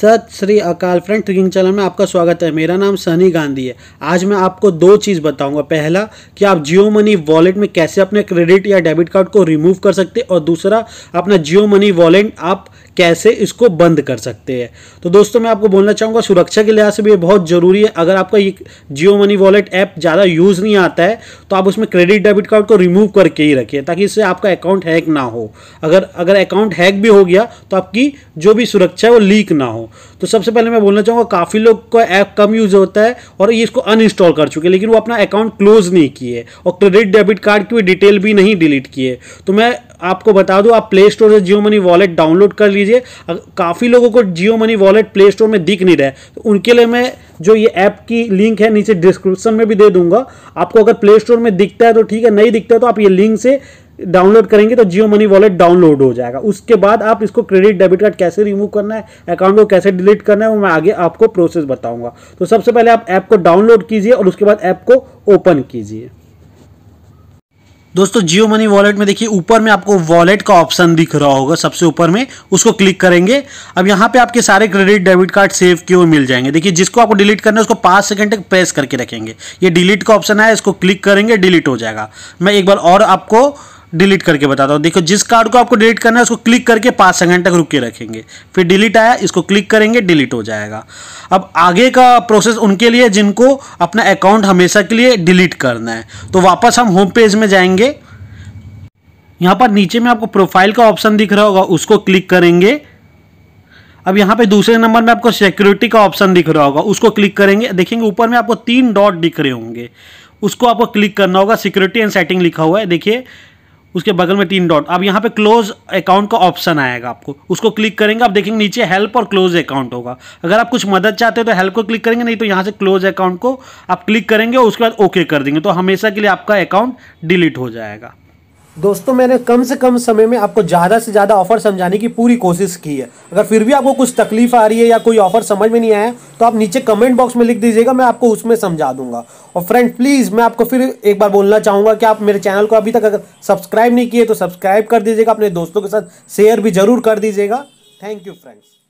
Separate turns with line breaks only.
सत श्री अकाल friend tricking channel में आपका स्वागत है मेरा नाम सनी गांधी है आज मैं आपको दो चीज़ बताऊंगा पहला कि आप जियो मनी वॉलेट में कैसे अपने क्रेडिट या डेबिट कार्ड को रिमूव कर सकते और दूसरा अपना जियो मनी वॉलेट आप कैसे इसको बंद कर सकते हैं तो दोस्तों मैं आपको बोलना चाहूँगा सुरक्षा के लिहाज से भी ये बहुत ज़रूरी है अगर आपका ये जियो मनी वॉलेट ऐप ज़्यादा यूज़ नहीं आता है तो आप उसमें क्रेडिट डेबिट कार्ड को रिमूव करके ही रखिए ताकि इससे आपका अकाउंट हैक ना हो अगर अगर अकाउंट हैक भी हो गया तो आपकी जो भी सुरक्षा है वो लीक ना हो तो सबसे पहले मैं बोलना चाहूँगा काफ़ी लोग का ऐप कम यूज़ होता है और ये इसको अनइंस्टॉल कर चुके हैं लेकिन वो अपना अकाउंट क्लोज नहीं किए और क्रेडिट डेबिट कार्ड की डिटेल भी नहीं डिलीट किए तो मैं आपको बता दूं आप प्ले स्टोर से जियो मनी वॉलेट डाउनलोड कर लीजिए काफ़ी लोगों को Jio money wallet Play Store में दिख नहीं रहा है तो उनके लिए मैं जो ये ऐप की लिंक है नीचे डिस्क्रिप्शन में भी दे दूंगा आपको अगर प्ले स्टोर में दिखता है तो ठीक है नहीं दिखता है तो आप ये लिंक से डाउनलोड करेंगे तो जियो मनी वॉलेट डाउनलोड हो जाएगा उसके बाद आप इसको क्रेडिट डेबिट कार्ड कैसे रिमूव करना है अकाउंट को कैसे डिलीट करना है वो मैं आगे आपको प्रोसेस बताऊंगा तो सबसे पहले आप ऐप को डाउनलोड कीजिए और उसके बाद ऐप को ओपन कीजिए दोस्तों जियो मनी वॉलेट में देखिए ऊपर में आपको वॉलेट का ऑप्शन दिख रहा होगा सबसे ऊपर में उसको क्लिक करेंगे अब यहाँ पे आपके सारे क्रेडिट डेबिट कार्ड सेव किए हुए मिल जाएंगे देखिए जिसको आपको डिलीट करना है उसको पाँच सेकंड तक प्रेस करके रखेंगे ये डिलीट का ऑप्शन है इसको क्लिक करेंगे डिलीट हो जाएगा मैं एक बार और आपको डिलीट करके बताता हूँ देखो जिस कार्ड को आपको डिलीट करना है उसको क्लिक करके पाँच सेकंड तक रुक के रखेंगे फिर डिलीट आया इसको क्लिक करेंगे डिलीट हो जाएगा अब आगे का प्रोसेस उनके लिए जिनको अपना अकाउंट हमेशा के लिए डिलीट करना है तो वापस हम होम पेज में जाएंगे यहाँ पर नीचे में आपको प्रोफाइल का ऑप्शन दिख रहा होगा उसको क्लिक करेंगे अब यहाँ पे दूसरे नंबर में आपको सिक्योरिटी का ऑप्शन दिख रहा होगा उसको क्लिक करेंगे देखेंगे ऊपर में आपको तीन डॉट दिख रहे होंगे उसको आपको क्लिक करना होगा सिक्योरिटी एंड सेटिंग लिखा हुआ है देखिए उसके बगल में तीन डॉट अब यहाँ पे क्लोज अकाउंट का ऑप्शन आएगा आपको उसको क्लिक करेंगे आप देखेंगे नीचे हेल्प और क्लोज अकाउंट होगा अगर आप कुछ मदद चाहते हो तो हेल्प को क्लिक करेंगे नहीं तो यहाँ से क्लोज अकाउंट को आप क्लिक करेंगे और उसके बाद ओके कर देंगे तो हमेशा के लिए आपका अकाउंट डिलीट हो जाएगा दोस्तों मैंने कम से कम समय में आपको ज़्यादा से ज़्यादा ऑफर समझाने की पूरी कोशिश की है अगर फिर भी आपको कुछ तकलीफ आ रही है या कोई ऑफर समझ में नहीं आया तो आप नीचे कमेंट बॉक्स में लिख दीजिएगा मैं आपको उसमें समझा दूंगा और फ्रेंड प्लीज़ मैं आपको फिर एक बार बोलना चाहूँगा कि आप मेरे चैनल को अभी तक अगर सब्सक्राइब नहीं किए तो सब्सक्राइब कर दीजिएगा अपने दोस्तों के साथ शेयर भी ज़रूर कर दीजिएगा थैंक यू फ्रेंड्स